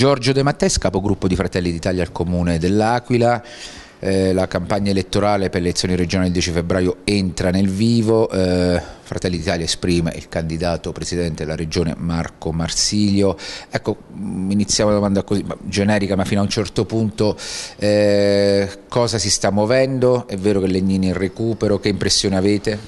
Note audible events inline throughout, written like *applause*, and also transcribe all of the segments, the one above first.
Giorgio De Mattes, capogruppo di Fratelli d'Italia al Comune dell'Aquila eh, la campagna elettorale per le elezioni regionali il 10 febbraio entra nel vivo, eh, Fratelli d'Italia esprime il candidato presidente della regione Marco Marsilio, ecco mm, iniziamo la domanda così, ma, generica ma fino a un certo punto eh, cosa si sta muovendo, è vero che Legnini è in recupero, che impressione avete?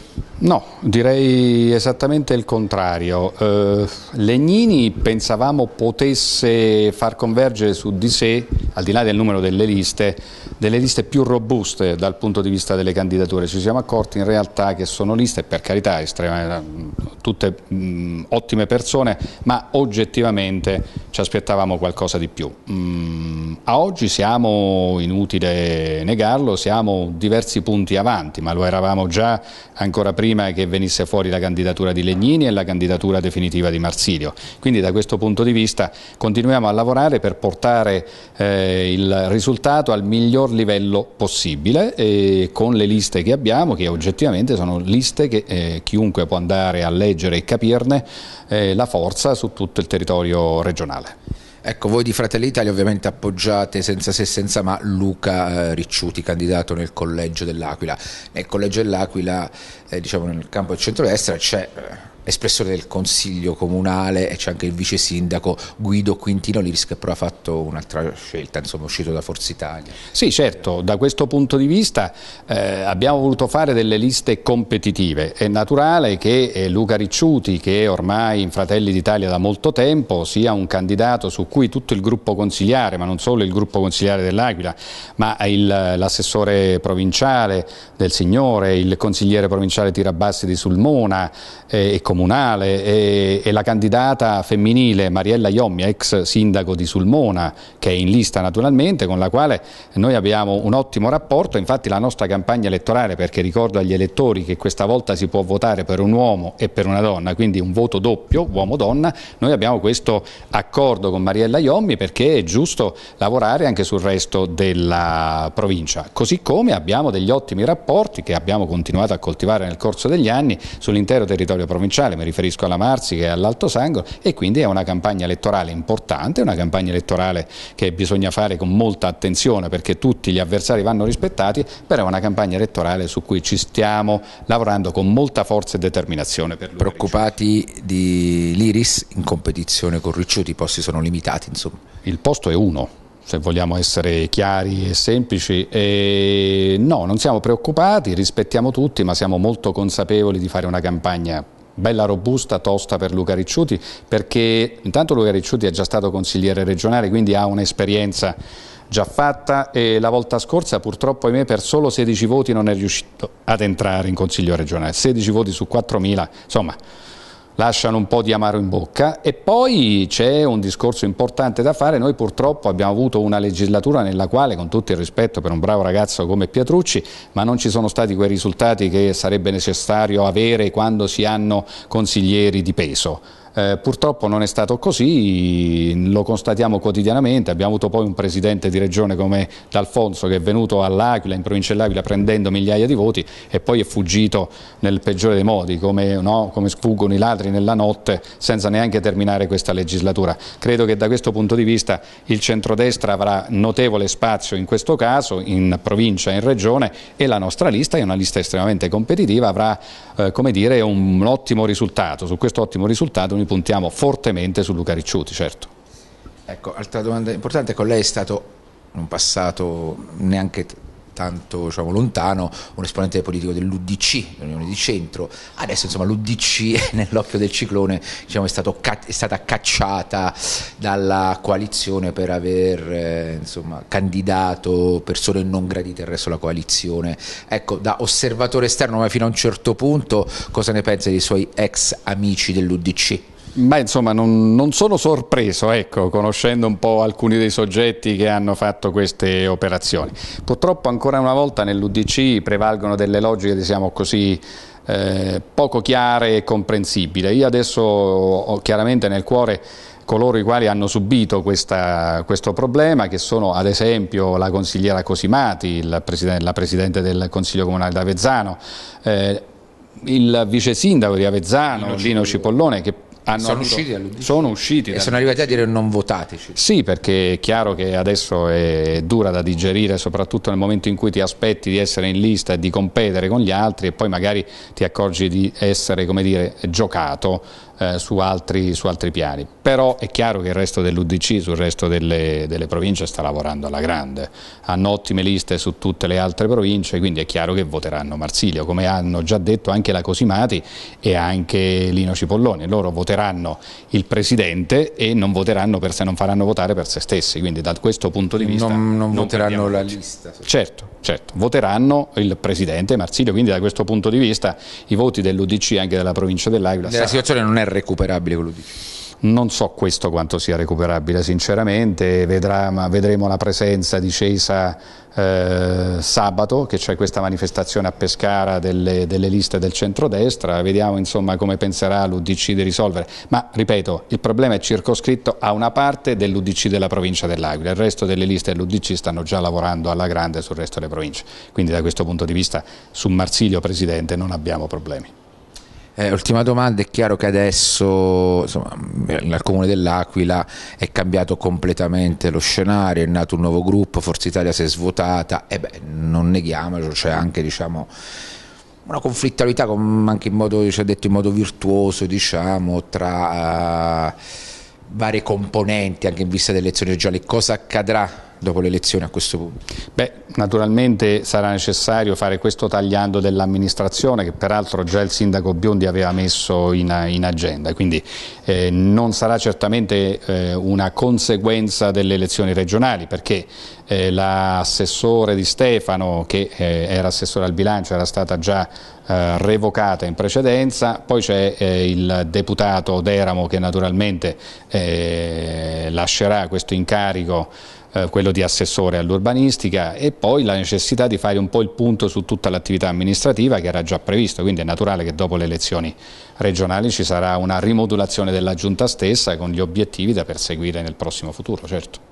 No, direi esattamente il contrario. Eh, Legnini pensavamo potesse far convergere su di sé al di là del numero delle liste, delle liste più robuste dal punto di vista delle candidature. Ci siamo accorti in realtà che sono liste, per carità, estrema, tutte mh, mm, ottime persone, ma oggettivamente ci aspettavamo qualcosa di più. Mh, mm, a oggi siamo, inutile negarlo, siamo diversi punti avanti, ma lo eravamo già ancora prima che venisse fuori la candidatura di Legnini e la candidatura definitiva di Marsilio. Quindi da questo punto di vista continuiamo a lavorare per portare... Eh, eh, il risultato al miglior livello possibile eh, con le liste che abbiamo che oggettivamente sono liste che eh, chiunque può andare a leggere e capirne eh, la forza su tutto il territorio regionale. Ecco, voi di Fratelli Italia ovviamente appoggiate senza se senza ma Luca eh, Ricciuti, candidato nel collegio dell'Aquila. Nel collegio dell'Aquila, eh, diciamo nel campo del centro-destra, c'è espressione del consiglio comunale e c'è anche il vice sindaco Guido Quintino Liris che però ha fatto un'altra scelta, insomma è uscito da Forza Italia. Sì certo, da questo punto di vista eh, abbiamo voluto fare delle liste competitive, è naturale che eh, Luca Ricciuti che è ormai in Fratelli d'Italia da molto tempo sia un candidato su cui tutto il gruppo consigliare, ma non solo il gruppo consigliare dell'Aquila, ma l'assessore provinciale del Signore, il consigliere provinciale Tirabassi di Sulmona eh, e comunale e, e, la candidata femminile Mariella Iommi, ex sindaco di Sulmona, che è in lista naturalmente, con la quale noi abbiamo un ottimo rapporto, infatti la nostra campagna elettorale, perché ricordo agli elettori che questa volta si può votare per un uomo e per una donna, quindi un voto doppio, uomo-donna, noi abbiamo questo accordo con Mariella Iommi perché è giusto lavorare anche sul resto della provincia, così come abbiamo degli ottimi rapporti che abbiamo continuato a coltivare nel corso degli anni sull'intero territorio provinciale sociale, mi riferisco alla Marsica e all'Alto Sangro e quindi è una campagna elettorale importante, una campagna elettorale che bisogna fare con molta attenzione perché tutti gli avversari vanno rispettati, però è una campagna elettorale su cui ci stiamo lavorando con molta forza e determinazione. Preoccupati Ricciuti. di l'Iris in competizione con Ricciuti, i posti sono limitati insomma. Il posto è uno se vogliamo essere chiari e semplici, e no, non siamo preoccupati, rispettiamo tutti, ma siamo molto consapevoli di fare una campagna bella robusta, tosta per Luca Ricciuti, perché intanto Luca Ricciuti è già stato consigliere regionale, quindi ha un'esperienza già fatta e la volta scorsa purtroppo ahimè, per solo 16 voti non è riuscito ad entrare in consiglio regionale, 16 voti su 4.000, insomma lasciano un po' di amaro in bocca e poi c'è un discorso importante da fare, noi purtroppo abbiamo avuto una legislatura nella quale con tutto il rispetto per un bravo ragazzo come Pietrucci, ma non ci sono stati quei risultati che sarebbe necessario avere quando si hanno consiglieri di peso. Eh, purtroppo non è stato così, lo constatiamo quotidianamente, abbiamo avuto poi un presidente di regione come D'Alfonso che è venuto all'Aquila, in provincia dell'Aquila prendendo migliaia di voti e poi è fuggito nel peggiore dei modi, come, no, come sfuggono i ladri nella notte senza neanche terminare questa legislatura. Credo che da questo punto di vista il centrodestra avrà notevole spazio in questo caso, in provincia e in regione e la nostra lista è una lista estremamente competitiva, avrà eh, dire, un, un ottimo risultato, su questo ottimo risultato noi puntiamo fortemente su Luca Ricciuti, certo. Ecco, altra domanda importante, con ecco, lei è stato in un passato neanche tanto diciamo, lontano, un esponente politico dell'UDC, dell'Unione di Centro, adesso insomma l'UDC *laughs* nell'occhio del ciclone diciamo, è, stato, è, stata cacciata dalla coalizione per aver eh, insomma, candidato persone non gradite al resto della coalizione. Ecco, da osservatore esterno ma fino a un certo punto cosa ne pensa dei suoi ex amici dell'UDC? Beh, insomma, non, non, sono sorpreso, ecco, conoscendo un po' alcuni dei soggetti che hanno fatto queste operazioni. Purtroppo ancora una volta nell'UDC prevalgono delle logiche, diciamo così, eh, poco chiare e comprensibili. Io adesso ho chiaramente nel cuore coloro i quali hanno subito questa, questo problema, che sono ad esempio la consigliera Cosimati, la, presidente, la presidente del Consiglio Comunale d'Avezzano, eh, il vice sindaco di Avezzano, Lino, Lino Cipollone, che Ah, sono avuto, usciti Sono usciti. E sono arrivati a dire non votateci. Sì, perché è chiaro che adesso è dura da digerire, soprattutto nel momento in cui ti aspetti di essere in lista e di competere con gli altri e poi magari ti accorgi di essere, come dire, giocato eh, su, altri, su, altri, piani. Però è chiaro che il resto dell'Udc, sul resto delle, delle province, sta lavorando alla grande. Hanno ottime liste su tutte le altre province, quindi è chiaro che voteranno Marsilio, come hanno già detto anche la Cosimati e anche Lino Cipollone. Loro voteranno voteranno il Presidente e non voteranno per se non faranno votare per se stessi, quindi da questo punto di vista... Non, non, non voteranno la voce. lista. Certo, certo, voteranno il Presidente Marsilio, quindi da questo punto di vista i voti dell'Udc e anche della provincia dell'Aquila... La situazione non è recuperabile con l'Udc non so questo quanto sia recuperabile sinceramente, Vedrà, vedremo la presenza di Cesa eh, sabato che c'è questa manifestazione a Pescara delle, delle, liste del centrodestra, vediamo insomma come penserà l'Udc di risolvere, ma ripeto il problema è circoscritto a una parte dell'Udc della provincia dell'Aquila, il resto delle liste dell'Udc stanno già lavorando alla grande sul resto delle province, quindi da questo punto di vista su Marsilio Presidente non abbiamo problemi. Eh, ultima domanda, è chiaro che adesso insomma, nel comune dell'Aquila è cambiato completamente lo scenario, è nato un nuovo gruppo, Forza Italia si è svuotata e beh, non neghiamoci, c'è anche diciamo, una conflittualità anche in modo, cioè, detto in modo virtuoso diciamo, tra uh, varie componenti anche in vista delle elezioni regionali. Cosa accadrà dopo le elezioni a questo punto? Beh, naturalmente sarà necessario fare questo tagliando dell'amministrazione che peraltro già il sindaco Biondi aveva messo in, in agenda, quindi eh, non sarà certamente eh, una conseguenza delle elezioni regionali perché eh, l'assessore di Stefano che eh, era assessore al bilancio era stata già eh, revocata in precedenza, poi c'è eh, il deputato Deramo che naturalmente lascerà questo incarico eh, quello di assessore all'urbanistica e poi la necessità di fare un po' il punto su tutta l'attività amministrativa che era già previsto, quindi è naturale che dopo le elezioni regionali ci sarà una rimodulazione della giunta stessa con gli obiettivi da perseguire nel prossimo futuro, certo.